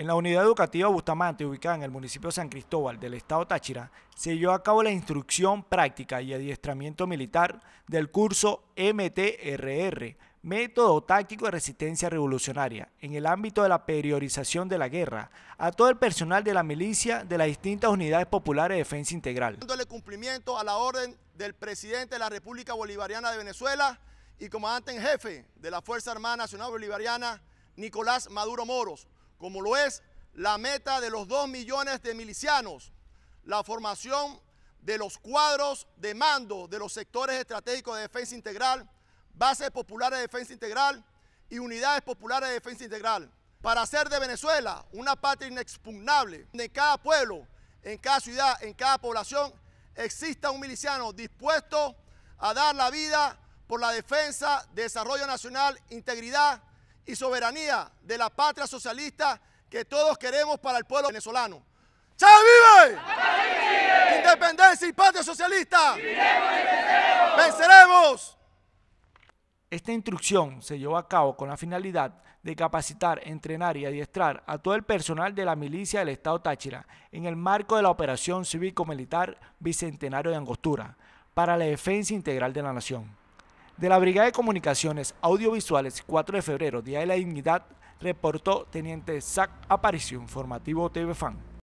En la unidad educativa Bustamante, ubicada en el municipio de San Cristóbal del estado Táchira, se llevó a cabo la instrucción práctica y adiestramiento militar del curso MTRR, Método Táctico de Resistencia Revolucionaria, en el ámbito de la periodización de la guerra, a todo el personal de la milicia de las distintas unidades populares de defensa integral. Dándole cumplimiento a la orden del presidente de la República Bolivariana de Venezuela y comandante en jefe de la Fuerza Armada Nacional Bolivariana, Nicolás Maduro Moros como lo es la meta de los dos millones de milicianos, la formación de los cuadros de mando de los sectores estratégicos de defensa integral, bases populares de defensa integral y unidades populares de defensa integral, para hacer de Venezuela una patria inexpugnable, donde en cada pueblo, en cada ciudad, en cada población, exista un miliciano dispuesto a dar la vida por la defensa, desarrollo nacional, integridad y soberanía de la patria socialista que todos queremos para el pueblo venezolano. ¡Chávez vive! ¡Independencia y patria socialista! ¡Venceremos! ¡Venceremos! Esta instrucción se llevó a cabo con la finalidad de capacitar, entrenar y adiestrar a todo el personal de la milicia del Estado Táchira en el marco de la operación cívico-militar Bicentenario de Angostura para la defensa integral de la nación. De la Brigada de Comunicaciones Audiovisuales, 4 de febrero, Día de la Dignidad, reportó Teniente Zac Aparicio, Informativo TV Fan.